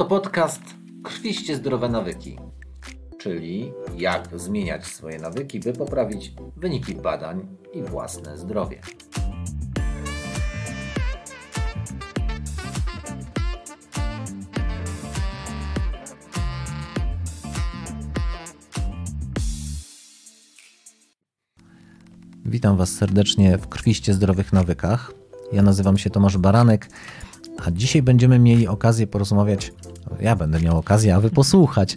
Oto podcast Krwiście zdrowe nawyki, czyli jak zmieniać swoje nawyki, by poprawić wyniki badań i własne zdrowie. Witam Was serdecznie w Krwiście Zdrowych Nawykach. Ja nazywam się Tomasz Baranek. A dzisiaj będziemy mieli okazję porozmawiać, ja będę miał okazję, aby posłuchać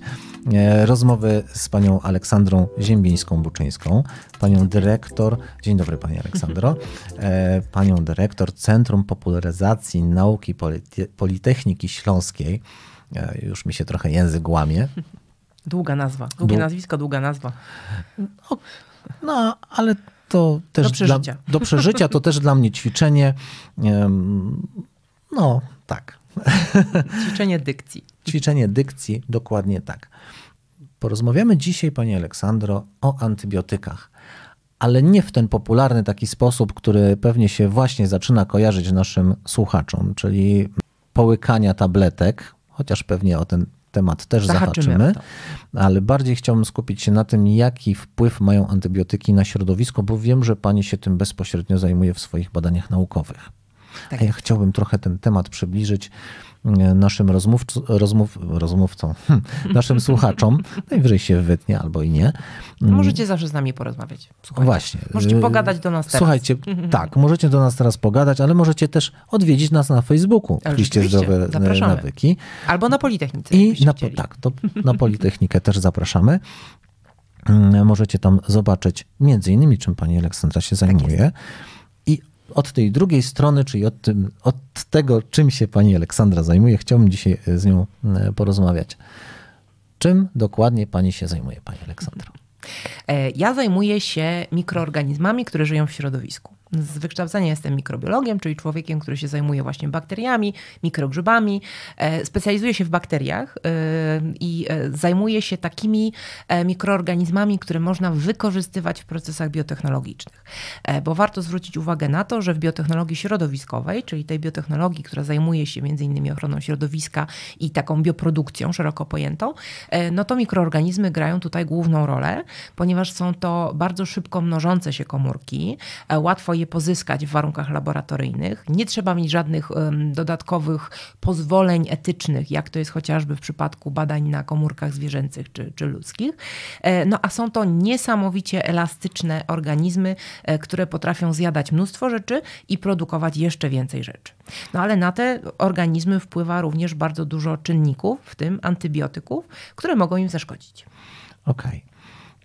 e, rozmowy z panią Aleksandrą ziembińską buczyńską panią dyrektor, dzień dobry pani Aleksandro, e, panią dyrektor Centrum Popularyzacji Nauki Politechniki Śląskiej. E, już mi się trochę język łamie. Długa nazwa, długie nazwisko, długa nazwa. No, no ale to też do przeżycia. Dla, do przeżycia to też dla mnie ćwiczenie. No, tak. Ćwiczenie dykcji. Ćwiczenie dykcji, dokładnie tak. Porozmawiamy dzisiaj, Pani Aleksandro, o antybiotykach, ale nie w ten popularny taki sposób, który pewnie się właśnie zaczyna kojarzyć naszym słuchaczom, czyli połykania tabletek, chociaż pewnie o ten temat też zahaczymy, zahaczymy ale bardziej chciałbym skupić się na tym, jaki wpływ mają antybiotyki na środowisko, bo wiem, że Pani się tym bezpośrednio zajmuje w swoich badaniach naukowych. Tak. A ja chciałbym trochę ten temat przybliżyć e, naszym rozmówc rozmów rozmówcom, hmm, naszym słuchaczom. Najwyżej się wytnie albo i nie. No mm. Możecie zawsze z nami porozmawiać. Słuchajcie. Właśnie. Możecie y, pogadać do nas teraz. Słuchajcie, tak, możecie do nas teraz pogadać, ale możecie też odwiedzić nas na Facebooku. Oczywiście, zdrowe e, zapraszamy. nawyki. Albo na Politechnice. I na, tak, to na Politechnikę też zapraszamy. Mm, możecie tam zobaczyć między innymi, czym pani Aleksandra się tak zajmuje. Tak od tej drugiej strony, czyli od, tym, od tego, czym się pani Aleksandra zajmuje, chciałbym dzisiaj e, z nią e, porozmawiać. Czym dokładnie pani się zajmuje, pani Aleksandra? E, ja zajmuję się mikroorganizmami, które żyją w środowisku z wykształcenia jestem mikrobiologiem, czyli człowiekiem, który się zajmuje właśnie bakteriami, mikrogrzybami. E, specjalizuję się w bakteriach e, i e, zajmuję się takimi mikroorganizmami, które można wykorzystywać w procesach biotechnologicznych. Bo warto zwrócić uwagę na to, że w biotechnologii środowiskowej, czyli tej biotechnologii, która zajmuje się między innymi ochroną środowiska i taką bioprodukcją szeroko pojętą, no to mikroorganizmy grają tutaj główną rolę, ponieważ są to bardzo szybko mnożące się komórki, łatwo je je pozyskać w warunkach laboratoryjnych. Nie trzeba mieć żadnych dodatkowych pozwoleń etycznych, jak to jest chociażby w przypadku badań na komórkach zwierzęcych czy, czy ludzkich. E, no a są to niesamowicie elastyczne organizmy, e, które potrafią zjadać mnóstwo rzeczy i produkować jeszcze więcej rzeczy. No ale na te organizmy wpływa również bardzo dużo czynników, w tym antybiotyków, które mogą im zaszkodzić. Okej. Okay.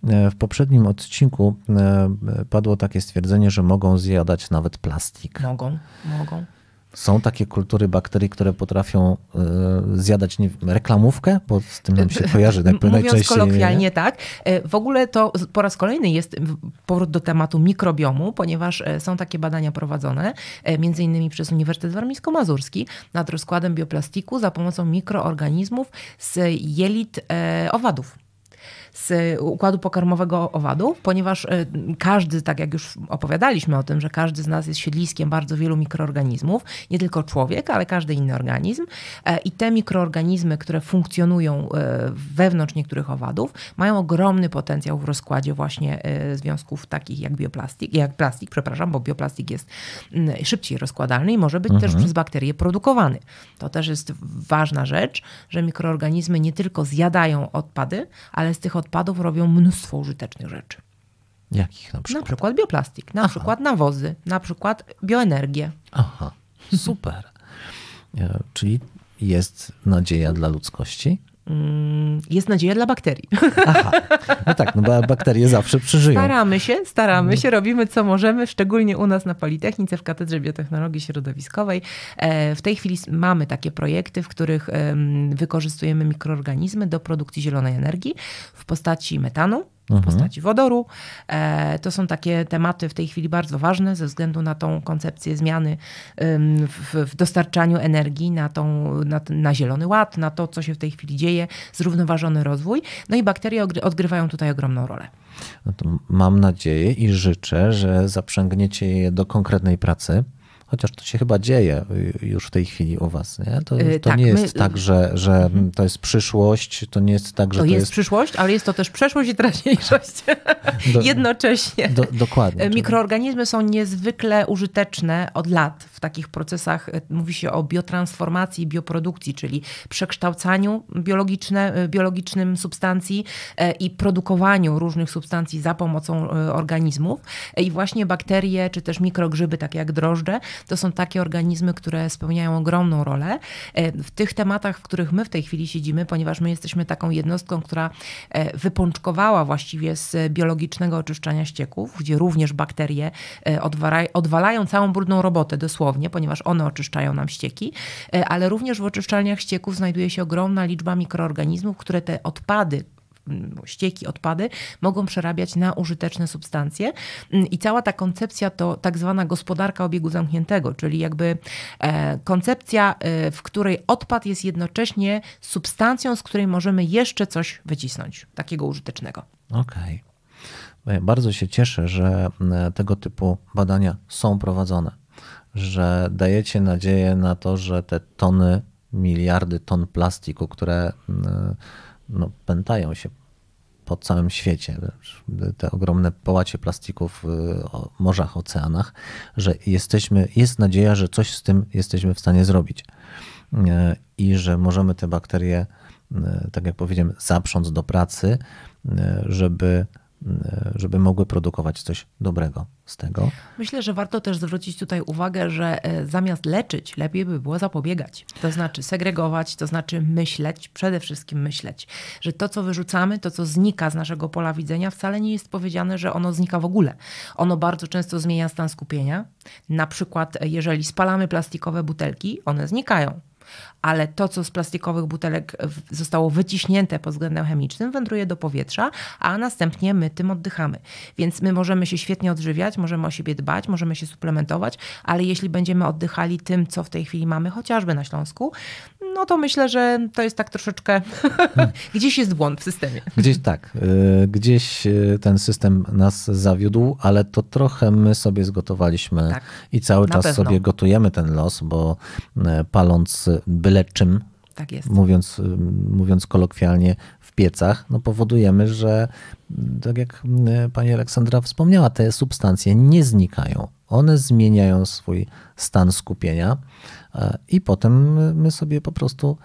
E, w poprzednim odcinku e, padło takie stwierdzenie, że mogą zjadać nawet plastik. Mogą, mogą. Są takie kultury bakterii, które potrafią e, zjadać nie, reklamówkę, bo z tym nam się kojarzy najczęściej. Mówiąc najczęściej. kolokwialnie tak. W ogóle to po raz kolejny jest powrót do tematu mikrobiomu, ponieważ są takie badania prowadzone, między innymi przez Uniwersytet Warmińsko-Mazurski, nad rozkładem bioplastiku za pomocą mikroorganizmów z jelit owadów z układu pokarmowego owadów, ponieważ e, każdy, tak jak już opowiadaliśmy o tym, że każdy z nas jest siedliskiem bardzo wielu mikroorganizmów, nie tylko człowiek, ale każdy inny organizm. E, I te mikroorganizmy, które funkcjonują e, wewnątrz niektórych owadów, mają ogromny potencjał w rozkładzie właśnie związków takich jak bioplastik, jak plastik, przepraszam, bo bioplastik jest mm, szybciej rozkładalny i może być mhm. też przez bakterie produkowany. To też jest ważna rzecz, że mikroorganizmy nie tylko zjadają odpady, ale z tych odpadów odpadów robią mnóstwo użytecznych rzeczy. Jakich na przykład? Na przykład bioplastik, na Aha. przykład nawozy, na przykład bioenergię. Aha, super. E, czyli jest nadzieja dla ludzkości? Mm, jest nadzieja dla bakterii. Aha, no tak, no bo bakterie zawsze przeżyją. Staramy się, staramy mhm. się, robimy co możemy, szczególnie u nas na Politechnice w Katedrze Biotechnologii Środowiskowej. E, w tej chwili mamy takie projekty, w których wykorzystujemy mikroorganizmy do produkcji zielonej energii w postaci metanu, w mhm. postaci wodoru. E, to są takie tematy w tej chwili bardzo ważne ze względu na tą koncepcję zmiany w dostarczaniu energii, na, tą, na, na zielony ład, na to, co się w tej chwili dzieje, zrównoważony rozwój. No i bakterie odgrywają tutaj ogromną rolę. No mam nadzieję i życzę, że zaprzęgniecie je do konkretnej pracy chociaż to się chyba dzieje y, już w tej chwili u was, nie? To, y, to tak, nie jest my... tak, że, że mhm. to jest przyszłość, to nie jest tak, że to, to jest... jest... przyszłość, ale jest to też przeszłość i teraźniejszość do, jednocześnie. Do, dokładnie. Y, mikroorganizmy są niezwykle użyteczne od lat w w takich procesach e, mówi się o biotransformacji bioprodukcji, czyli przekształcaniu biologiczne, e, biologicznym substancji e, i produkowaniu różnych substancji za pomocą organizmów. I właśnie bakterie czy też mikrogrzyby, takie jak drożdże, to są takie organizmy, które spełniają ogromną rolę. W tych tematach, w których my w tej chwili siedzimy, ponieważ my jesteśmy taką jednostką, która wypączkowała właściwie z biologicznego oczyszczania ścieków, gdzie również bakterie odwalają całą brudną robotę dosłownie ponieważ one oczyszczają nam ścieki, e, ale również w oczyszczalniach ścieków znajduje się ogromna liczba mikroorganizmów, które te odpady, mm, ścieki, odpady mogą przerabiać na użyteczne substancje. Mm, I cała ta koncepcja to tak zwana gospodarka obiegu zamkniętego, czyli jakby e, koncepcja, e, w której odpad jest jednocześnie substancją, z której możemy jeszcze coś wycisnąć, takiego użytecznego. Okej. Okay. Bardzo się cieszę, że mm, tego typu badania są prowadzone że dajecie nadzieję na to, że te tony, miliardy ton plastiku, które mm, no, pętają się po całym świecie, te ogromne połacie plastików w y, morzach, oceanach, że jesteśmy, jest nadzieja, że coś z tym jesteśmy w stanie zrobić y, i że możemy te bakterie, y, tak jak powiedziałem, zaprząc do pracy, żeby E, żeby mogły produkować coś dobrego z tego. Myślę, że warto też zwrócić tutaj uwagę, że e, zamiast leczyć, lepiej by było zapobiegać. To znaczy segregować, to znaczy myśleć, przede wszystkim myśleć, że to, co wyrzucamy, to, co znika z naszego pola widzenia, wcale nie jest powiedziane, że ono znika w ogóle. Ono bardzo często zmienia stan skupienia. Na przykład, e, jeżeli spalamy plastikowe butelki, one znikają ale to, co z plastikowych butelek zostało wyciśnięte pod względem chemicznym, wędruje do powietrza, a następnie my tym oddychamy. Więc my możemy się świetnie odżywiać, możemy o siebie dbać, możemy się suplementować, ale jeśli będziemy oddychali tym, co w tej chwili mamy, chociażby na Śląsku, no to myślę, że to jest tak troszeczkę. gdzieś jest błąd w systemie. Gdzieś tak. Y, gdzieś y, ten system nas zawiódł, ale to trochę my sobie zgotowaliśmy tak, i cały czas pewno. sobie gotujemy ten los, bo y, paląc by leczym, czym, tak jest. Mówiąc, mówiąc kolokwialnie, w piecach, no powodujemy, że tak jak pani Aleksandra wspomniała, te substancje nie znikają. One zmieniają swój stan skupienia e, i potem my sobie po prostu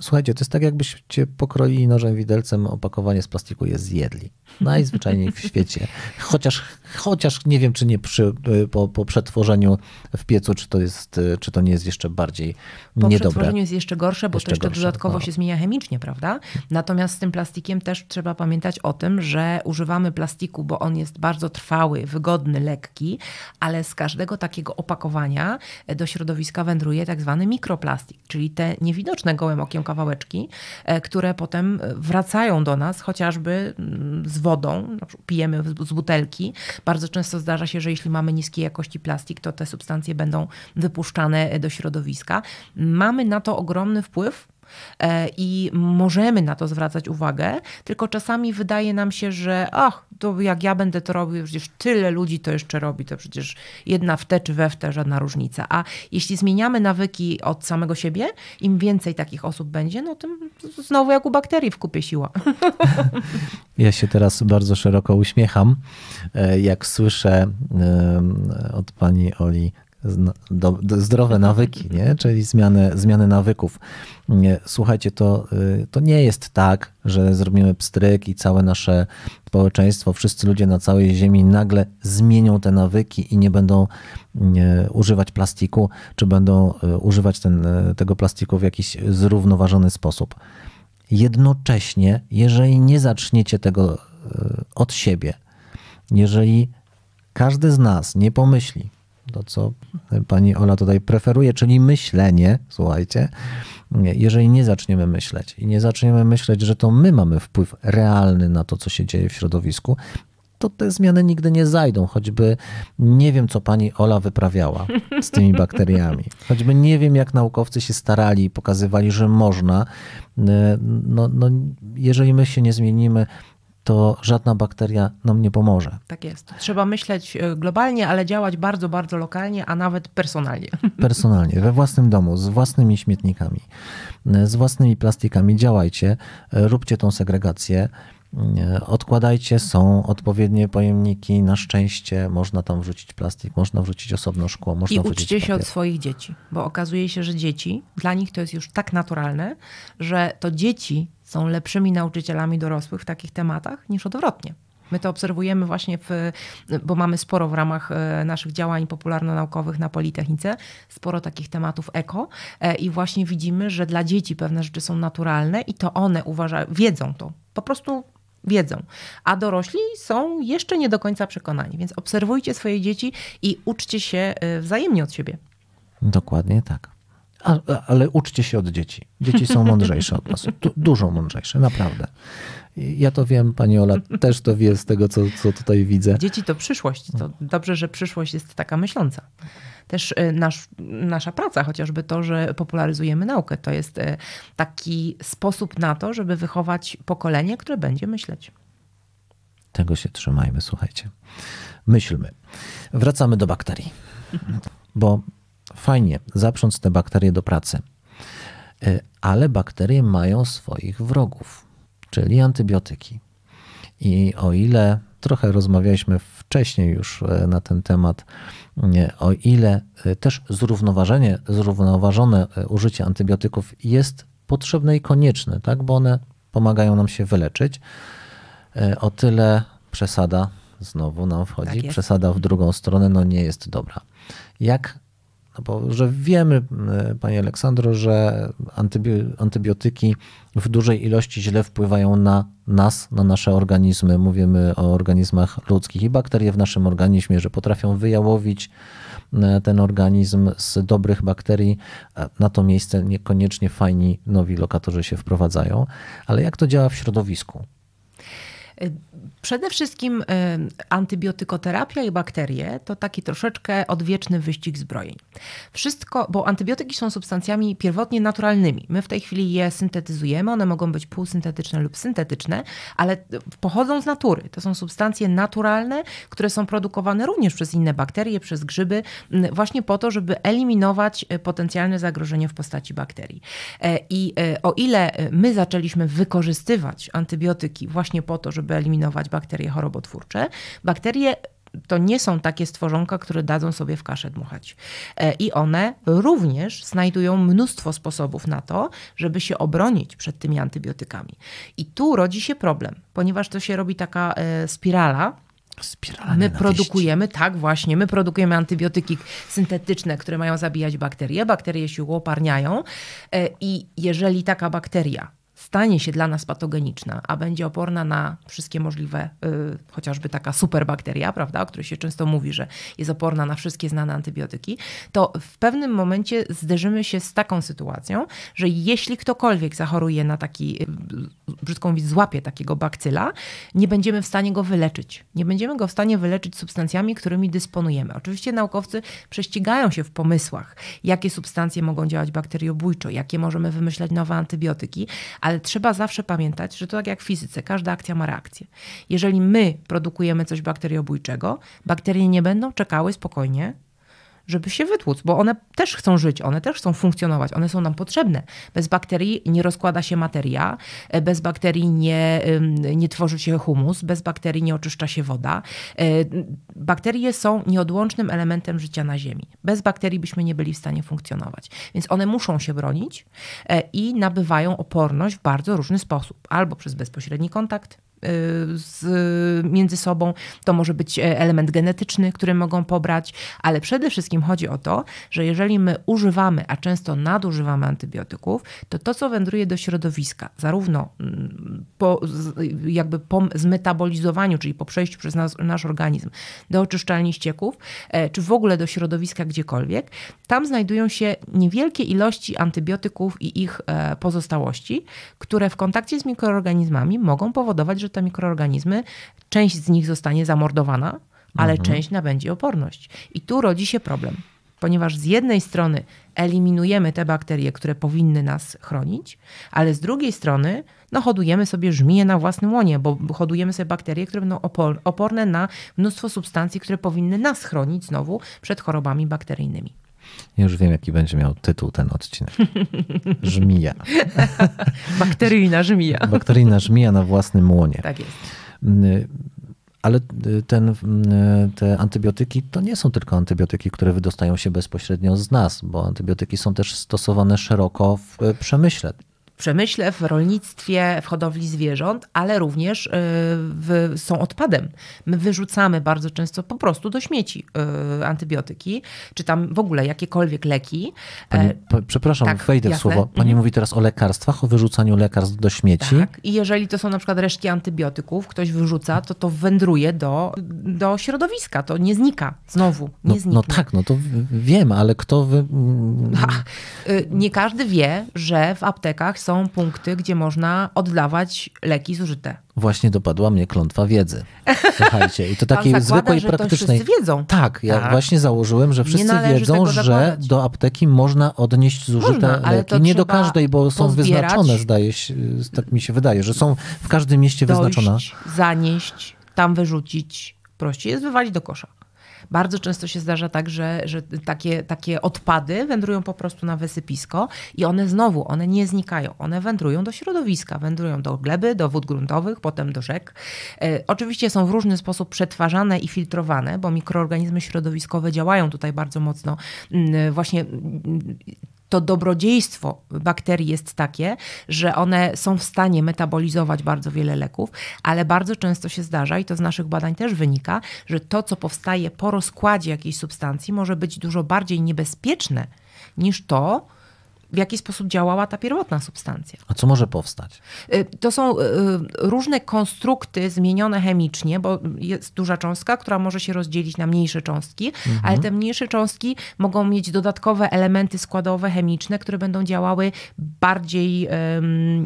Słuchajcie, to jest tak, jakbyście pokroili nożem widelcem opakowanie z plastiku je zjedli. Najzwyczajniej w świecie. Chociaż, chociaż nie wiem, czy nie przy, po, po przetworzeniu w piecu, czy to, jest, czy to nie jest jeszcze bardziej po niedobre. Po przetworzeniu jest jeszcze gorsze, bo jeszcze to jeszcze gorsze. dodatkowo no. się zmienia chemicznie, prawda? Natomiast z tym plastikiem też trzeba pamiętać o tym, że używamy plastiku, bo on jest bardzo trwały, wygodny, lekki, ale z każdego takiego opakowania do środowiska wędruje tak zwany mikroplastik, czyli te niewidoczne gołym okiem kawałeczki, e, które potem e, wracają do nas, chociażby mm, z wodą, pijemy z butelki. Bardzo często zdarza się, że jeśli mamy niskiej jakości plastik, to te substancje będą wypuszczane e, do środowiska. Mamy na to ogromny wpływ E, I możemy na to zwracać uwagę, tylko czasami wydaje nam się, że ach, to jak ja będę to robił, przecież tyle ludzi to jeszcze robi, to przecież jedna w te czy we w te żadna różnica. A jeśli zmieniamy nawyki od samego siebie, im więcej takich osób będzie, no tym znowu jak u bakterii w kupie siła. Ja się teraz bardzo szeroko uśmiecham, e, jak słyszę od pani Oli zdrowe nawyki, nie? czyli zmiany, zmiany nawyków. Słuchajcie, to, y, to nie jest tak, że zrobimy pstryk i całe nasze społeczeństwo, wszyscy ludzie na całej Ziemi nagle zmienią te nawyki i nie będą używać plastiku, czy będą y, używać ten, y, tego plastiku w jakiś zrównoważony sposób. Jednocześnie, jeżeli nie zaczniecie tego od siebie, jeżeli każdy z nas nie pomyśli, to, co pani Ola tutaj preferuje, czyli myślenie, słuchajcie, jeżeli nie zaczniemy myśleć i nie zaczniemy myśleć, że to my mamy wpływ realny na to, co się dzieje w środowisku, to te zmiany nigdy nie zajdą, choćby nie wiem, co pani Ola wyprawiała z tymi bakteriami. Choćby nie wiem, jak naukowcy się starali i pokazywali, że można. Y, no, no, jeżeli my się nie zmienimy, to żadna bakteria nam nie pomoże. Tak jest. Trzeba myśleć e, globalnie, ale działać bardzo, bardzo lokalnie, a nawet personalnie. Personalnie, we własnym domu, z własnymi śmietnikami, e, z własnymi plastikami. Działajcie, e, róbcie tą segregację. Odkładajcie, są odpowiednie pojemniki. Na szczęście można tam wrzucić plastik, można wrzucić osobno szkło. Można I uczcie się od swoich dzieci, bo okazuje się, że dzieci, dla nich to jest już tak naturalne, że to dzieci są lepszymi nauczycielami dorosłych w takich tematach niż odwrotnie. My to obserwujemy właśnie, w, bo mamy sporo w ramach e, naszych działań popularno-naukowych na Politechnice, sporo takich tematów eko e, i właśnie widzimy, że dla dzieci pewne rzeczy są naturalne i to one uważają, wiedzą to, po prostu wiedzą, a dorośli są jeszcze nie do końca przekonani. Więc obserwujcie swoje dzieci i uczcie się e, wzajemnie od siebie. Dokładnie tak. A, ale uczcie się od dzieci. Dzieci są mądrzejsze od nas. Du dużo mądrzejsze, naprawdę. Ja to wiem, pani Ola, też to wie z tego, co, co tutaj widzę. Dzieci to przyszłość. To dobrze, że przyszłość jest taka myśląca. Też y, nasz, nasza praca, chociażby to, że popularyzujemy naukę, to jest y, taki sposób na to, żeby wychować pokolenie, które będzie myśleć. Tego się trzymajmy, słuchajcie. Myślmy. Wracamy do bakterii. Bo fajnie, zaprząc te bakterie do pracy. E, ale bakterie mają swoich wrogów, czyli antybiotyki. I o ile trochę rozmawialiśmy wcześniej już e, na ten temat, o ile e, też zrównoważenie, zrównoważone użycie antybiotyków jest potrzebne i konieczne, tak? bo one pomagają nam się wyleczyć, o tyle przesada znowu nam wchodzi, tak przesada w drugą stronę no nie jest dobra. Jak no bo że wiemy, e, panie Aleksandro, że antybiotyki w dużej ilości źle wpływają na nas, na nasze organizmy. Mówimy o organizmach ludzkich i bakterie w naszym organizmie, że potrafią wyjałowić e, ten organizm z dobrych bakterii. Na to miejsce niekoniecznie fajni nowi lokatorzy się wprowadzają. Ale jak to działa w środowisku? E, Przede wszystkim y, antybiotykoterapia i bakterie to taki troszeczkę odwieczny wyścig zbrojeń. Wszystko, bo antybiotyki są substancjami pierwotnie naturalnymi. My w tej chwili je syntetyzujemy, one mogą być półsyntetyczne lub syntetyczne, ale pochodzą z natury. To są substancje naturalne, które są produkowane również przez inne bakterie, przez grzyby, właśnie po to, żeby eliminować e, potencjalne zagrożenie w postaci bakterii. E, I e, o ile my zaczęliśmy wykorzystywać antybiotyki właśnie po to, żeby eliminować bakterie, bakterie chorobotwórcze. Bakterie to nie są takie stworzonka, które dadzą sobie w kaszę dmuchać. E, I one również znajdują mnóstwo sposobów na to, żeby się obronić przed tymi antybiotykami. I tu rodzi się problem, ponieważ to się robi taka e, spirala, Spirala my produkujemy, tak właśnie, my produkujemy antybiotyki syntetyczne, które mają zabijać bakterie. Bakterie się uoparniają e, i jeżeli taka bakteria stanie się dla nas patogeniczna, a będzie oporna na wszystkie możliwe, y, chociażby taka superbakteria, prawda, o której się często mówi, że jest oporna na wszystkie znane antybiotyki, to w pewnym momencie zderzymy się z taką sytuacją, że jeśli ktokolwiek zachoruje na taki, y, brzydko mówić, złapie takiego bakcyla, nie będziemy w stanie go wyleczyć. Nie będziemy go w stanie wyleczyć substancjami, którymi dysponujemy. Oczywiście naukowcy prześcigają się w pomysłach, jakie substancje mogą działać bakteriobójczo, jakie możemy wymyślać nowe antybiotyki, ale ale trzeba zawsze pamiętać, że to tak jak w fizyce, każda akcja ma reakcję. Jeżeli my produkujemy coś bakteriobójczego, bakterie nie będą czekały spokojnie, żeby się wytłuc, bo one też chcą żyć, one też chcą funkcjonować, one są nam potrzebne. Bez bakterii nie rozkłada się materia, e, bez bakterii nie, nie tworzy się humus, bez bakterii nie oczyszcza się woda. E, bakterie są nieodłącznym elementem życia na Ziemi. Bez bakterii byśmy nie byli w stanie funkcjonować. Więc one muszą się bronić e, i nabywają oporność w bardzo różny sposób. Albo przez bezpośredni kontakt, Y, z, między sobą. To może być e, element genetyczny, który mogą pobrać, ale przede wszystkim chodzi o to, że jeżeli my używamy, a często nadużywamy antybiotyków, to to, co wędruje do środowiska, zarówno mm, po, jakby po zmetabolizowaniu, czyli po przejściu przez nas, nasz organizm do oczyszczalni ścieków, e, czy w ogóle do środowiska gdziekolwiek, tam znajdują się niewielkie ilości antybiotyków i ich e, pozostałości, które w kontakcie z mikroorganizmami mogą powodować, że że te mikroorganizmy, część z nich zostanie zamordowana, ale mhm. część nabędzie oporność. I tu rodzi się problem, ponieważ z jednej strony eliminujemy te bakterie, które powinny nas chronić, ale z drugiej strony no, hodujemy sobie żmije na własnym łonie, bo hodujemy sobie bakterie, które będą oporne na mnóstwo substancji, które powinny nas chronić znowu przed chorobami bakteryjnymi. Ja już wiem, jaki będzie miał tytuł ten odcinek. Żmija. Bakteryjna żmija. Bakteryjna żmija na własnym młonie. Tak jest. Mm, ale y, ten, y, te antybiotyki to nie są tylko antybiotyki, które wydostają się bezpośrednio z nas, bo antybiotyki są też stosowane szeroko w y, przemyśle w przemyśle, w rolnictwie, w hodowli zwierząt, ale również y, w, są odpadem. My wyrzucamy bardzo często po prostu do śmieci y, antybiotyki, czy tam w ogóle jakiekolwiek leki. Pani, e, po, przepraszam, tak, wejdę jasne. w słowo. Pani mhm. mówi teraz o lekarstwach, o wyrzucaniu lekarstw do śmieci. Tak. I jeżeli to są na przykład resztki antybiotyków, ktoś wyrzuca, to to wędruje do, do środowiska. To nie znika znowu. Nie no, no tak, no to wiem, ale kto... Wy... Ha, y, nie każdy wie, że w aptekach są punkty, gdzie można oddawać leki zużyte. Właśnie dopadła mnie klątwa wiedzy. Słuchajcie, i to takiej zakłada, zwykłej, że praktycznej. To wszyscy wiedzą. Tak, ja tak. właśnie założyłem, że wszyscy wiedzą, że do apteki można odnieść zużyte można, leki. Nie do każdej, bo są pozbierać. wyznaczone, zdaje się, tak mi się wydaje, że są w każdym mieście dojść, wyznaczone. Zanieść, tam wyrzucić. Prościej jest wywalić do kosza. Bardzo często się zdarza tak, że, że takie, takie odpady wędrują po prostu na wysypisko i one znowu, one nie znikają, one wędrują do środowiska, wędrują do gleby, do wód gruntowych, potem do rzek. E, oczywiście są w różny sposób przetwarzane i filtrowane, bo mikroorganizmy środowiskowe działają tutaj bardzo mocno mm, właśnie mm, to dobrodziejstwo bakterii jest takie, że one są w stanie metabolizować bardzo wiele leków, ale bardzo często się zdarza, i to z naszych badań też wynika, że to, co powstaje po rozkładzie jakiejś substancji, może być dużo bardziej niebezpieczne niż to, w jaki sposób działała ta pierwotna substancja. A co może powstać? Y, to są y, y, różne konstrukty zmienione chemicznie, bo jest duża cząstka, która może się rozdzielić na mniejsze cząstki, mhm. ale te mniejsze cząstki mogą mieć dodatkowe elementy składowe chemiczne, które będą działały bardziej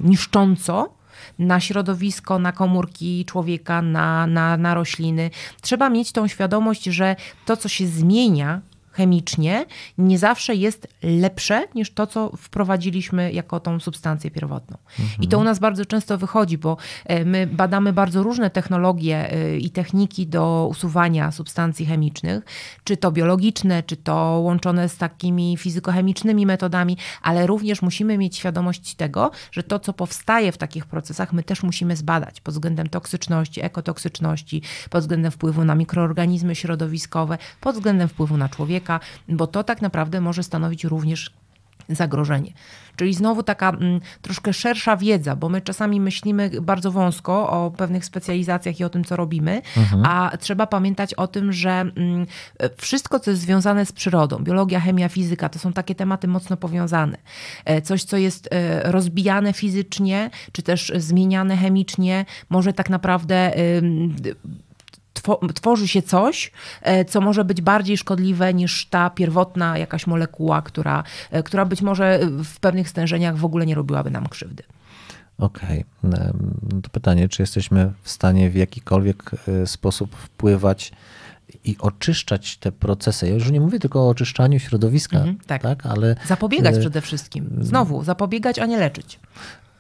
niszcząco na środowisko, na komórki człowieka, na, na, na rośliny. Trzeba mieć tą świadomość, że to, co się zmienia chemicznie, nie zawsze jest lepsze niż to, co wprowadziliśmy jako tą substancję pierwotną. Mhm. I to u mhm. nas bardzo często wychodzi, bo e, my badamy bardzo różne technologie e, i techniki do usuwania substancji chemicznych, czy to biologiczne, czy to łączone z takimi fizykochemicznymi metodami, ale również musimy mieć świadomość tego, że to, co powstaje w takich procesach, my też musimy zbadać pod względem toksyczności, ekotoksyczności, pod względem wpływu na mikroorganizmy środowiskowe, pod względem wpływu na człowieka bo to tak naprawdę może stanowić również zagrożenie. Czyli znowu taka mm, troszkę szersza wiedza, bo my czasami myślimy bardzo wąsko o pewnych specjalizacjach i o tym, co robimy, mhm. a trzeba pamiętać o tym, że mm, wszystko, co jest związane z przyrodą, biologia, chemia, fizyka, to są takie tematy mocno powiązane. E, coś, co jest e, rozbijane fizycznie, czy też zmieniane chemicznie, może tak naprawdę tworzy się coś, e, co może być bardziej szkodliwe niż ta pierwotna jakaś molekuła, która, e, która być może w pewnych stężeniach w ogóle nie robiłaby nam krzywdy. Okej. Okay. To pytanie, czy jesteśmy w stanie w jakikolwiek e, sposób wpływać i oczyszczać te procesy. Ja już nie mówię tylko o oczyszczaniu środowiska, mhm, tak. tak. ale zapobiegać przede wszystkim. Znowu, zapobiegać, a nie leczyć.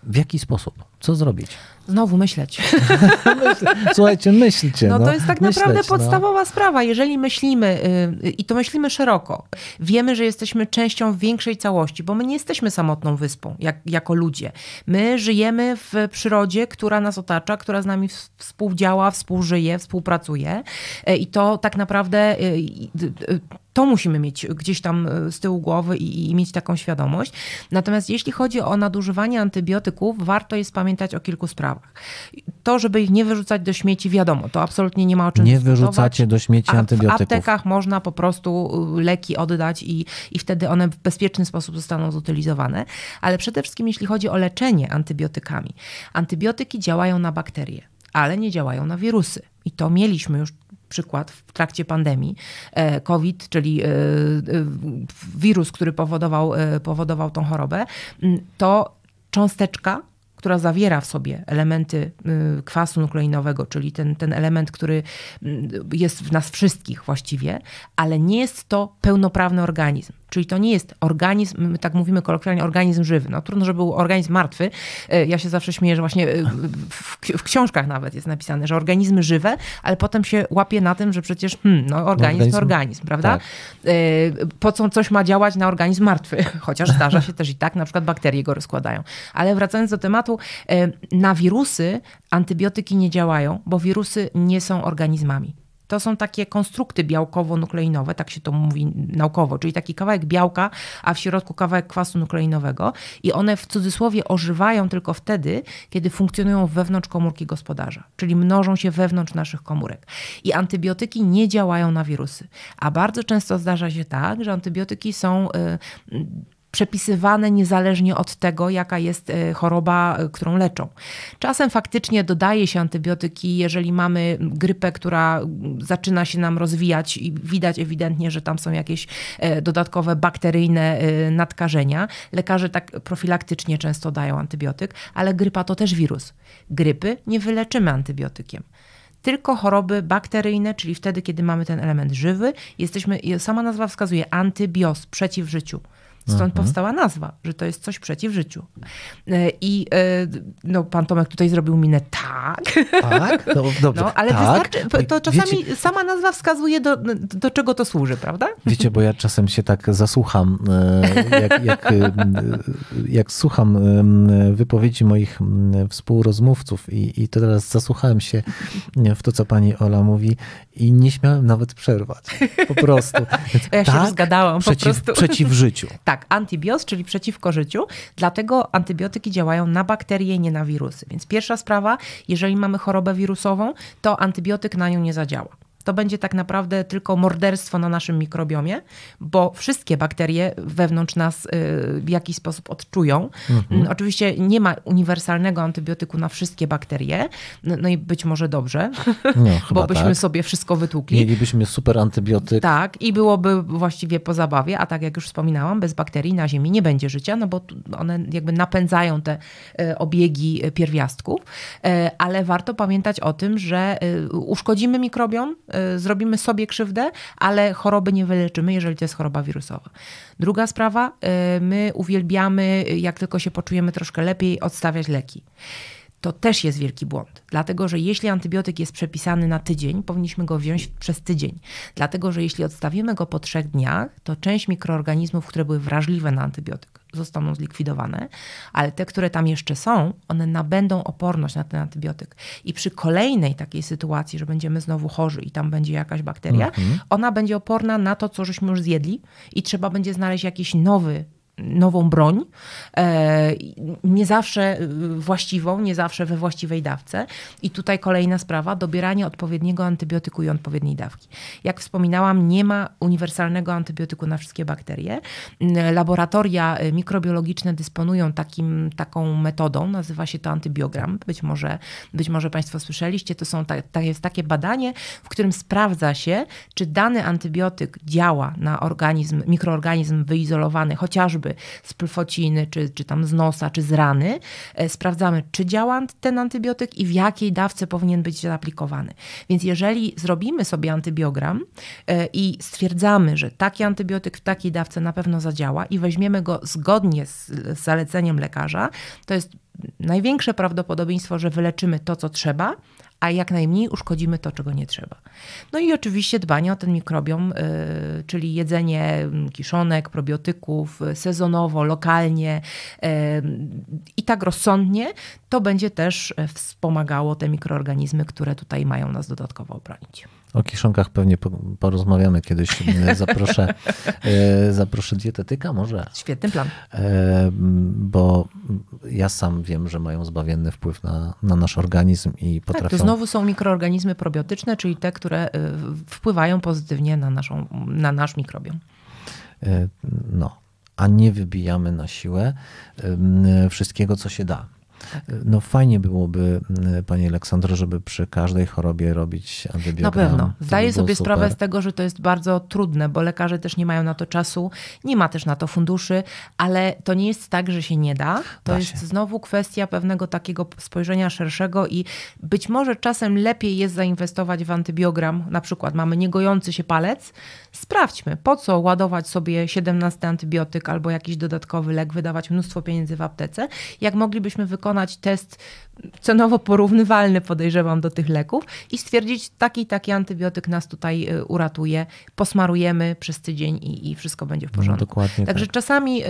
W jaki sposób? Co zrobić? Znowu myśleć. Słuchajcie, myślcie. No, no to jest tak myśleć, naprawdę no. podstawowa no. sprawa. Jeżeli myślimy yy, i to myślimy szeroko, wiemy, że jesteśmy częścią większej całości, bo my nie jesteśmy samotną wyspą jak, jako ludzie. My żyjemy w przyrodzie, która nas otacza, która z nami współdziała, współżyje, współpracuje yy, i to tak naprawdę yy, to musimy mieć gdzieś tam e, z tyłu głowy i, i mieć taką świadomość. Natomiast jeśli chodzi o nadużywanie antybiotyków, warto jest pamiętać, pamiętać o kilku sprawach. To, żeby ich nie wyrzucać do śmieci, wiadomo, to absolutnie nie ma o czym Nie wyrzucacie do śmieci antybiotyków. W aptekach można po prostu y, leki oddać i, i wtedy one w bezpieczny sposób zostaną zutylizowane. Ale przede wszystkim, jeśli chodzi o leczenie antybiotykami, antybiotyki działają na bakterie, ale nie działają na wirusy. I to mieliśmy już przykład w trakcie pandemii e, COVID, czyli e, e, wirus, który powodował, powodował tą chorobę, mm, to cząsteczka która zawiera w sobie elementy y, kwasu nukleinowego, czyli ten, ten element, który y, jest w nas wszystkich właściwie, ale nie jest to pełnoprawny organizm. Czyli to nie jest organizm, my tak mówimy kolokwialnie, organizm żywy. No trudno, żeby był organizm martwy. E, ja się zawsze śmieję, że właśnie e, w, w książkach nawet jest napisane, że organizmy żywe, ale potem się łapie na tym, że przecież hmm, no, organizm, organizm, organizm, prawda? Tak. E, po co coś ma działać na organizm martwy? Chociaż zdarza się też i tak, na przykład bakterie go rozkładają. Ale wracając do tematu, na wirusy antybiotyki nie działają, bo wirusy nie są organizmami. To są takie konstrukty białkowo-nukleinowe, tak się to mówi naukowo, czyli taki kawałek białka, a w środku kawałek kwasu nukleinowego i one w cudzysłowie ożywają tylko wtedy, kiedy funkcjonują wewnątrz komórki gospodarza, czyli mnożą się wewnątrz naszych komórek. I antybiotyki nie działają na wirusy, a bardzo często zdarza się tak, że antybiotyki są... Yy, przepisywane niezależnie od tego, jaka jest e, choroba, e, którą leczą. Czasem faktycznie dodaje się antybiotyki, jeżeli mamy grypę, która mm, zaczyna się nam rozwijać i widać ewidentnie, że tam są jakieś e, dodatkowe bakteryjne nadkażenia. Lekarze tak profilaktycznie często dają antybiotyk, ale grypa to też wirus. Grypy nie wyleczymy antybiotykiem tylko choroby bakteryjne, czyli wtedy, kiedy mamy ten element żywy, jesteśmy, sama nazwa wskazuje, antybios, przeciw życiu. Stąd mhm. powstała nazwa, że to jest coś przeciw życiu. E, I e, no, pan Tomek tutaj zrobił minę tak. Tak? No, dobrze. No, ale tak. to czasami Wiecie, sama nazwa wskazuje, do, do czego to służy, prawda? Wiecie, bo ja czasem się tak zasłucham, e, jak, jak, jak słucham wypowiedzi moich współrozmówców i, i to teraz zasłuchałem się w to, co pani Ola mówi i nie śmiałem nawet przerwać. Po prostu. Ja tak, zgadałam przeciw, Przeciw życiu. Tak, tak, antibios, czyli przeciwko życiu, dlatego antybiotyki działają na bakterie, nie na wirusy. Więc pierwsza sprawa, jeżeli mamy chorobę wirusową, to antybiotyk na nią nie zadziała to będzie tak naprawdę tylko morderstwo na naszym mikrobiomie, bo wszystkie bakterie wewnątrz nas y, w jakiś sposób odczują. Mhm. Mm, oczywiście nie ma uniwersalnego antybiotyku na wszystkie bakterie, no, no i być może dobrze, no, bo byśmy tak. sobie wszystko wytłukli. Mielibyśmy super antybiotyk. Tak, i byłoby właściwie po zabawie, a tak jak już wspominałam, bez bakterii na Ziemi nie będzie życia, no bo one jakby napędzają te y, obiegi y, pierwiastków, ale warto pamiętać o tym, że uszkodzimy mikrobiom, Y, zrobimy sobie krzywdę, ale choroby nie wyleczymy, jeżeli to jest choroba wirusowa. Druga sprawa, y, my uwielbiamy, jak tylko się poczujemy troszkę lepiej, odstawiać leki. To też jest wielki błąd, dlatego że jeśli antybiotyk jest przepisany na tydzień, powinniśmy go wziąć przez tydzień. Dlatego że jeśli odstawimy go po trzech dniach, to część mikroorganizmów, które były wrażliwe na antybiotyk, zostaną zlikwidowane, ale te, które tam jeszcze są, one nabędą oporność na ten antybiotyk. I przy kolejnej takiej sytuacji, że będziemy znowu chorzy i tam będzie jakaś bakteria, mhm. ona będzie oporna na to, co żeśmy już zjedli i trzeba będzie znaleźć jakiś nowy nową broń, e, nie zawsze właściwą, nie zawsze we właściwej dawce. I tutaj kolejna sprawa, dobieranie odpowiedniego antybiotyku i odpowiedniej dawki. Jak wspominałam, nie ma uniwersalnego antybiotyku na wszystkie bakterie. Laboratoria e, mikrobiologiczne dysponują takim, taką metodą, nazywa się to antybiogram, być może, być może Państwo słyszeliście, to, są, to jest takie badanie, w którym sprawdza się, czy dany antybiotyk działa na organizm, mikroorganizm wyizolowany, chociażby chociażby z plwociny, czy, czy tam z nosa, czy z rany. E, sprawdzamy, czy działa ten antybiotyk i w jakiej dawce powinien być zaaplikowany. Więc jeżeli zrobimy sobie antybiogram e, i stwierdzamy, że taki antybiotyk w takiej dawce na pewno zadziała i weźmiemy go zgodnie z zaleceniem lekarza, to jest największe prawdopodobieństwo, że wyleczymy to, co trzeba, a jak najmniej uszkodzimy to, czego nie trzeba. No i oczywiście dbanie o ten mikrobiom, y, czyli jedzenie mm, kiszonek, probiotyków y, sezonowo, lokalnie y, i tak rozsądnie, to będzie też wspomagało te mikroorganizmy, które tutaj mają nas dodatkowo obronić. O kiszonkach pewnie porozmawiamy kiedyś. Zaproszę, e, zaproszę dietetyka może. Świetny plan. E, bo ja sam wiem, że mają zbawienny wpływ na, na nasz organizm i potrafią... Tak, to znowu są mikroorganizmy probiotyczne, czyli te, które e, wpływają pozytywnie na, naszą, na nasz mikrobiom. No, a nie wybijamy na siłę wszystkiego, co się da. No fajnie byłoby, mm, panie Aleksandro, żeby przy każdej chorobie robić antybiotyki. Na pewno. Zdaję sobie super. sprawę z tego, że to jest bardzo trudne, bo lekarze też nie mają na to czasu, nie ma też na to funduszy, ale to nie jest tak, że się nie da. To da jest znowu kwestia pewnego takiego spojrzenia szerszego i być może czasem lepiej jest zainwestować w antybiogram. Na przykład mamy niegojący się palec, Sprawdźmy, po co ładować sobie 17 antybiotyk albo jakiś dodatkowy lek, wydawać mnóstwo pieniędzy w aptece, jak moglibyśmy wykonać test cenowo porównywalny, podejrzewam, do tych leków i stwierdzić, taki taki antybiotyk nas tutaj y, uratuje, posmarujemy przez tydzień i, i wszystko będzie w no, porządku. No, dokładnie Także tak. czasami, y,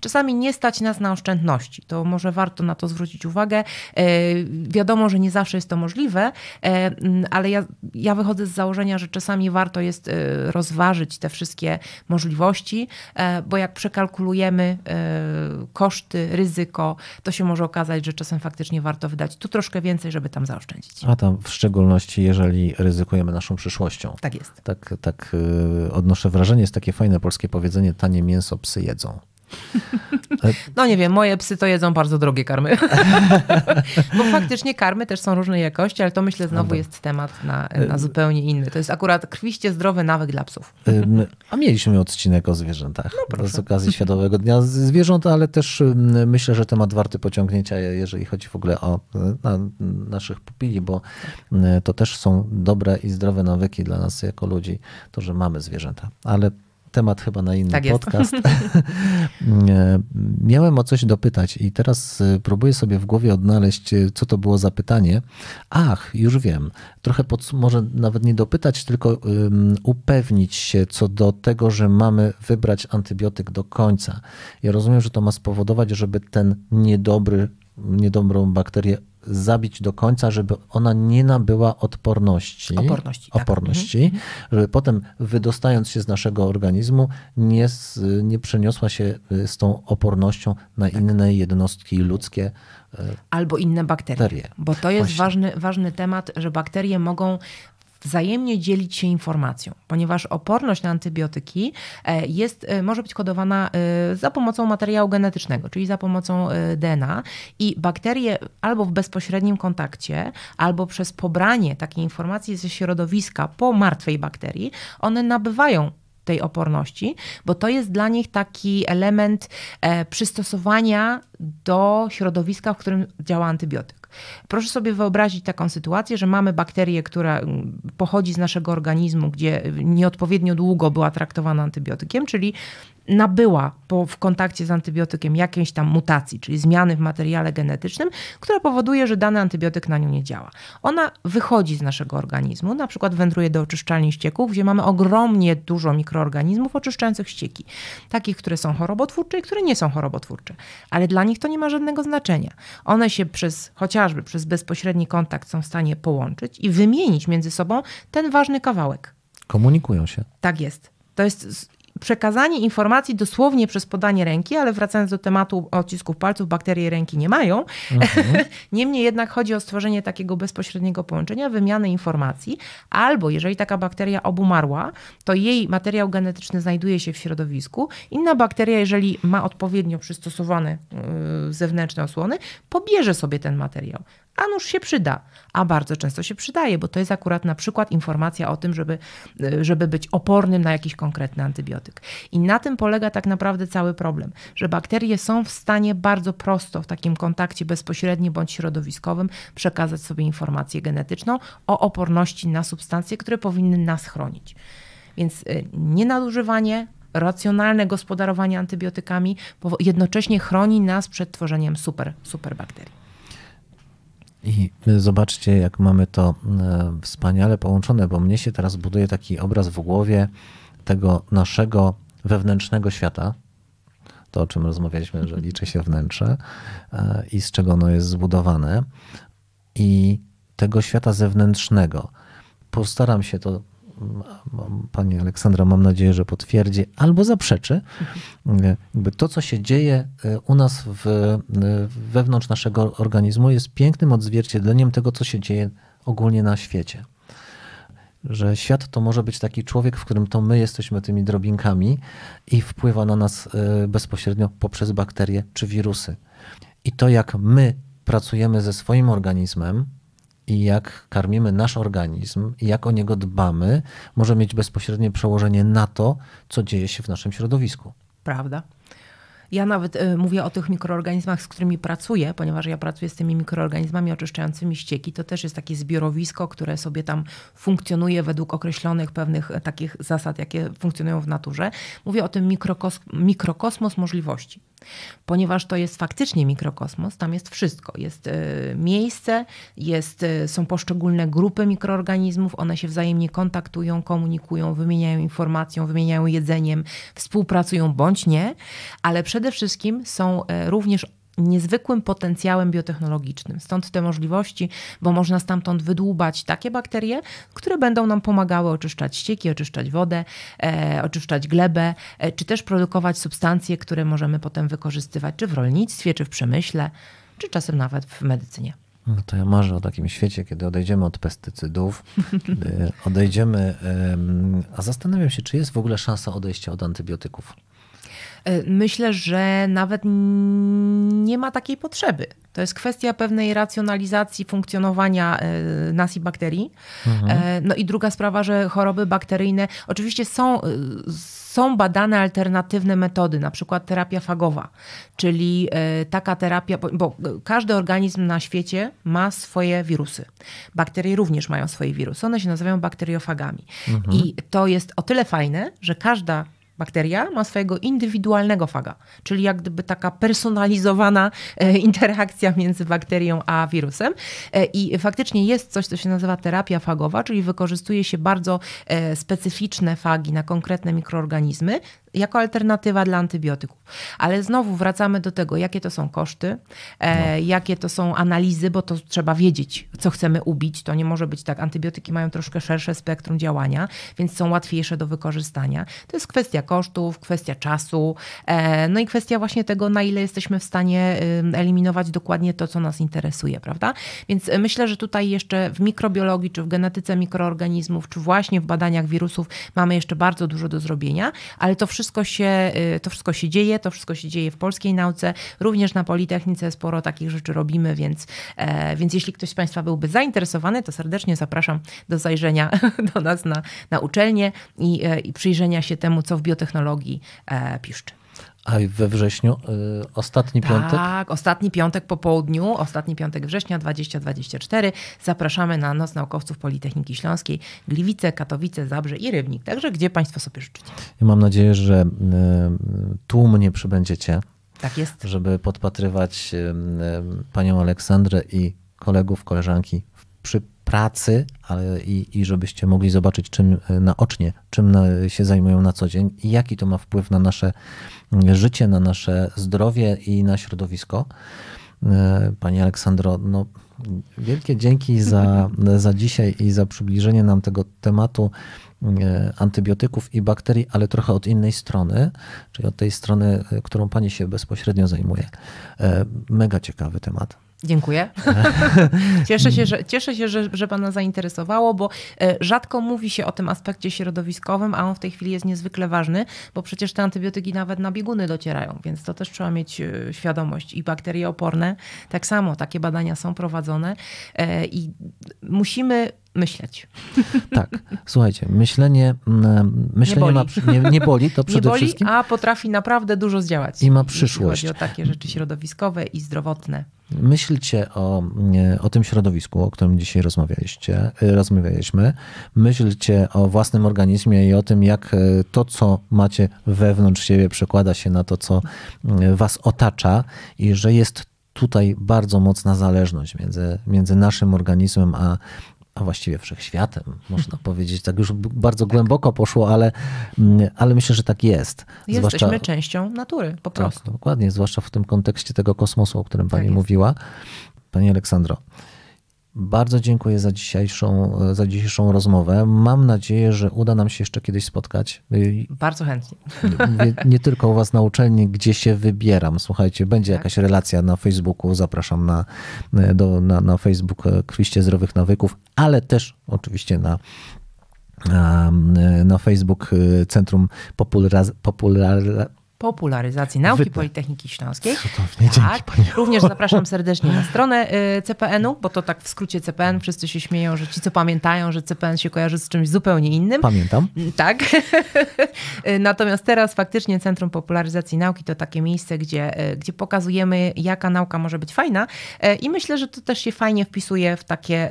czasami nie stać nas na oszczędności. To może warto na to zwrócić uwagę. Y, wiadomo, że nie zawsze jest to możliwe, ale ja, ja wychodzę z założenia, że czasami warto jest rozważyć te wszystkie możliwości, bo jak przekalkulujemy koszty, ryzyko, to się może okazać, że czasem faktycznie warto wydać tu troszkę więcej, żeby tam zaoszczędzić. A tam w szczególności, jeżeli ryzykujemy naszą przyszłością. Tak jest. Tak, tak y, odnoszę wrażenie, jest takie fajne polskie powiedzenie, tanie mięso psy jedzą. Tak. No nie wiem, moje psy to jedzą bardzo drogie karmy. Bo faktycznie karmy też są różnej jakości, ale to myślę znowu jest temat na, e, na, zupełnie inny. To jest akurat krwiście zdrowy nawyk dla psów. A mieliśmy odcinek o zwierzętach no z okazji Światowego Dnia Zwierząt, ale też myślę, że temat warty pociągnięcia, jeżeli chodzi w ogóle o e, na naszych pupili, bo e, to też są dobre i zdrowe nawyki dla nas jako ludzi, to, że mamy zwierzęta. Ale temat chyba na inny tak podcast. E, miałem o coś dopytać i teraz e, próbuję sobie w głowie odnaleźć, e, co to było za pytanie. Ach, już wiem. Trochę pod, może nawet nie dopytać, tylko um, upewnić się co do tego, że mamy wybrać antybiotyk do końca. Ja rozumiem, że to ma spowodować, żeby ten niedobry, niedobrą bakterię zabić do końca, żeby ona nie nabyła odporności. Oporności. Tak. oporności mhm. Żeby potem, wydostając się z naszego organizmu, nie, nie przeniosła się y, z tą opornością na tak. inne jednostki ludzkie. Y, Albo inne bakterie. bakterie. Bo to jest ważny, ważny temat, że bakterie mogą wzajemnie dzielić się informacją, ponieważ oporność na antybiotyki e, jest, e, może być kodowana e, za pomocą materiału genetycznego, czyli za pomocą DNA i bakterie albo w bezpośrednim kontakcie, albo przez pobranie takiej informacji ze środowiska po martwej bakterii, one nabywają tej oporności, bo to jest dla nich taki element przystosowania do środowiska, w którym działa antybiotyk. Proszę sobie wyobrazić taką sytuację, że mamy bakterię, która mm, pochodzi z naszego organizmu, gdzie nieodpowiednio długo była traktowana antybiotykiem, czyli nabyła po, w kontakcie z antybiotykiem jakiejś tam mutacji, czyli zmiany w materiale genetycznym, która powoduje, że dany antybiotyk na nią nie działa. Ona wychodzi z naszego organizmu, na przykład wędruje do oczyszczalni ścieków, gdzie mamy ogromnie dużo mikroorganizmów oczyszczających ścieki. Takich, które są chorobotwórcze i które nie są chorobotwórcze. Ale dla nich to nie ma żadnego znaczenia. One się przez, chociażby przez bezpośredni kontakt są w stanie połączyć i wymienić między sobą ten ważny kawałek. Komunikują się. Tak jest. To jest przekazanie informacji dosłownie przez podanie ręki, ale wracając do tematu odcisków palców, bakterie ręki nie mają. Mhm. Niemniej jednak chodzi o stworzenie takiego bezpośredniego połączenia, wymiany informacji, albo jeżeli taka bakteria obumarła, to jej materiał genetyczny znajduje się w środowisku. Inna bakteria, jeżeli ma odpowiednio przystosowane yy, zewnętrzne osłony, pobierze sobie ten materiał. A nóż się przyda, a bardzo często się przydaje, bo to jest akurat na przykład informacja o tym, żeby, yy, żeby być opornym na jakiś konkretny antybiotyk antybiotyk. I na tym polega tak naprawdę cały problem, że bakterie są w stanie bardzo prosto w takim kontakcie bezpośrednim bądź środowiskowym przekazać sobie informację genetyczną o oporności na substancje, które powinny nas chronić. Więc y, nie nadużywanie, racjonalne gospodarowanie antybiotykami jednocześnie chroni nas przed tworzeniem super, super bakterii. I zobaczcie, jak mamy to y, wspaniale połączone, bo mnie się teraz buduje taki obraz w głowie, tego naszego wewnętrznego świata, to o czym rozmawialiśmy, że liczy się wnętrze e, i z czego ono jest zbudowane, i tego świata zewnętrznego. Postaram się to pani Aleksandra, mam nadzieję, że potwierdzi albo zaprzeczy, e, jakby to, co się dzieje e, u nas w, wewnątrz naszego organizmu, jest pięknym odzwierciedleniem tego, co się dzieje ogólnie na świecie że świat to może być taki człowiek, w którym to my jesteśmy tymi drobinkami i wpływa na nas y, bezpośrednio poprzez bakterie czy wirusy. I to, jak my pracujemy ze swoim organizmem i jak karmimy nasz organizm i jak o niego dbamy, może mieć bezpośrednie przełożenie na to, co dzieje się w naszym środowisku. Prawda. Ja nawet y, mówię o tych mikroorganizmach, z którymi pracuję, ponieważ ja pracuję z tymi mikroorganizmami oczyszczającymi ścieki. To też jest takie zbiorowisko, które sobie tam funkcjonuje według określonych pewnych e, takich zasad, jakie funkcjonują w naturze. Mówię o tym mikrokos mikrokosmos możliwości ponieważ to jest faktycznie mikrokosmos, tam jest wszystko. Jest y, miejsce, jest, y, są poszczególne grupy mikroorganizmów, one się wzajemnie kontaktują, komunikują, wymieniają informacją, wymieniają jedzeniem, współpracują bądź nie, ale przede wszystkim są y, również niezwykłym potencjałem biotechnologicznym. Stąd te możliwości, bo można stamtąd wydłubać takie bakterie, które będą nam pomagały oczyszczać ścieki, oczyszczać wodę, e, oczyszczać glebę, e, czy też produkować substancje, które możemy potem wykorzystywać czy w rolnictwie, czy w przemyśle, czy czasem nawet w medycynie. No to ja marzę o takim świecie, kiedy odejdziemy od pestycydów, kiedy odejdziemy. A zastanawiam się, czy jest w ogóle szansa odejścia od antybiotyków. E, myślę, że nawet nie ma takiej potrzeby. To jest kwestia pewnej racjonalizacji funkcjonowania e, nas i bakterii. Mhm. E, no i druga sprawa, że choroby bakteryjne oczywiście są są badane alternatywne metody, na przykład terapia fagowa, czyli taka terapia, bo każdy organizm na świecie ma swoje wirusy. Bakterie również mają swoje wirusy, one się nazywają bakteriofagami. Mhm. I to jest o tyle fajne, że każda Bakteria ma swojego indywidualnego faga, czyli jak gdyby taka personalizowana e, interakcja między bakterią a wirusem. E, I faktycznie jest coś, co się nazywa terapia fagowa, czyli wykorzystuje się bardzo e, specyficzne fagi na konkretne mikroorganizmy, jako alternatywa dla antybiotyków. Ale znowu wracamy do tego, jakie to są koszty, e, no. jakie to są analizy, bo to trzeba wiedzieć, co chcemy ubić. To nie może być tak. Antybiotyki mają troszkę szersze spektrum działania, więc są łatwiejsze do wykorzystania. To jest kwestia kosztów, kwestia czasu, e, no i kwestia właśnie tego, na ile jesteśmy w stanie eliminować dokładnie to, co nas interesuje, prawda? Więc y, myślę, że tutaj jeszcze w mikrobiologii, czy w genetyce mikroorganizmów, czy właśnie w badaniach wirusów mamy jeszcze bardzo dużo do zrobienia, ale to wszystko wszystko, się, y, to wszystko się dzieje, to wszystko się dzieje w polskiej nauce, również na Politechnice sporo takich rzeczy robimy, więc, e, więc jeśli ktoś z Państwa byłby zainteresowany, to serdecznie zapraszam do zajrzenia do nas na, na uczelnię i, e, i przyjrzenia się temu, co w biotechnologii e, piszczy. A we wrześniu, y, ostatni tak, piątek? Tak, ostatni piątek po południu, ostatni piątek września 2024. Zapraszamy na Noc Naukowców Politechniki Śląskiej, Gliwice, Katowice, Zabrze i Rybnik. Także gdzie Państwo sobie życzycie. Ja mam nadzieję, że y, tłumnie przybędziecie. Tak jest. Żeby podpatrywać y, y panią Aleksandrę i kolegów, koleżanki przy pracy, ale i, i żebyście mogli zobaczyć czym e, naocznie, czym na, się zajmują na co dzień i jaki to ma wpływ na nasze mm, życie, na nasze zdrowie i na środowisko. E, pani Aleksandro, no, wielkie dzięki za, za dzisiaj i za przybliżenie nam tego tematu e, antybiotyków i bakterii, ale trochę od innej strony, czyli od tej strony, którą Pani się bezpośrednio zajmuje. Mega ciekawy temat. Dziękuję. cieszę się, że, cieszę się że, że Pana zainteresowało, bo e, rzadko mówi się o tym aspekcie środowiskowym, a on w tej chwili jest niezwykle ważny, bo przecież te antybiotyki nawet na bieguny docierają, więc to też trzeba mieć e, świadomość. I bakterie oporne, tak samo takie badania są prowadzone e, i musimy myśleć. Tak, słuchajcie, myślenie, mm, myślenie nie boli, ma, nie, nie boli to przede nie boli, wszystkim. a potrafi naprawdę dużo zdziałać. I ma przyszłość. Jeśli chodzi o takie rzeczy środowiskowe i zdrowotne. Myślcie o, mm, o tym środowisku, o którym dzisiaj rozmawialiście, y, rozmawialiśmy. Myślcie o własnym organizmie i o tym, jak y, to, co macie wewnątrz siebie, przekłada się na to, co y, was otacza i że jest tutaj bardzo mocna zależność między, między naszym organizmem a, a właściwie wszechświatem, można powiedzieć. Tak już bardzo głęboko poszło, ale, mm, ale myślę, że tak jest. Jesteśmy zwłaszcza, częścią natury, po tak, prostu. Tak, dokładnie, zwłaszcza w tym kontekście tego kosmosu, o którym pani tak mówiła. Pani Aleksandro, bardzo dziękuję za dzisiejszą, e, za dzisiejszą rozmowę. Mam nadzieję, że uda nam się jeszcze kiedyś spotkać. E, Bardzo chętnie. Nie, nie tylko u Was na uczelni, gdzie się wybieram. Słuchajcie, będzie tak. jakaś relacja na Facebooku. Zapraszam na, e, do, na, na Facebook Kwiście Zdrowych Nawyków, ale też oczywiście na na Facebook Centrum Popular, Popular, popularyzacji nauki Politechniki Śląskiej. Cudownie, tak. Dzięki, Również zapraszam serdecznie na stronę y, CPN-u, bo to tak w skrócie CPN. Wszyscy się śmieją, że ci, co pamiętają, że CPN się kojarzy z czymś zupełnie innym. Pamiętam. Mm, tak. Natomiast teraz faktycznie Centrum Popularyzacji Nauki to takie miejsce, gdzie, y, gdzie pokazujemy, jaka nauka może być fajna. Y, I myślę, że to też się fajnie wpisuje w takie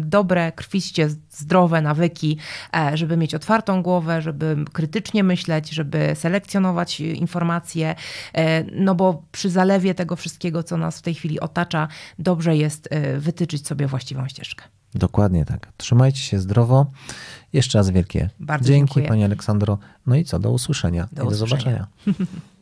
dobre, krwiście zdrowe nawyki, e, żeby mieć otwartą głowę, żeby krytycznie myśleć, żeby selekcjonować informacje, informacje, e, no bo przy zalewie tego wszystkiego, co nas w tej chwili otacza, dobrze jest e, wytyczyć sobie właściwą ścieżkę. Dokładnie tak. Trzymajcie się zdrowo. Jeszcze raz wielkie Bardzo dzięki, dziękuję. Pani Aleksandro. No i co, do usłyszenia. Do, do usłyszenia. zobaczenia.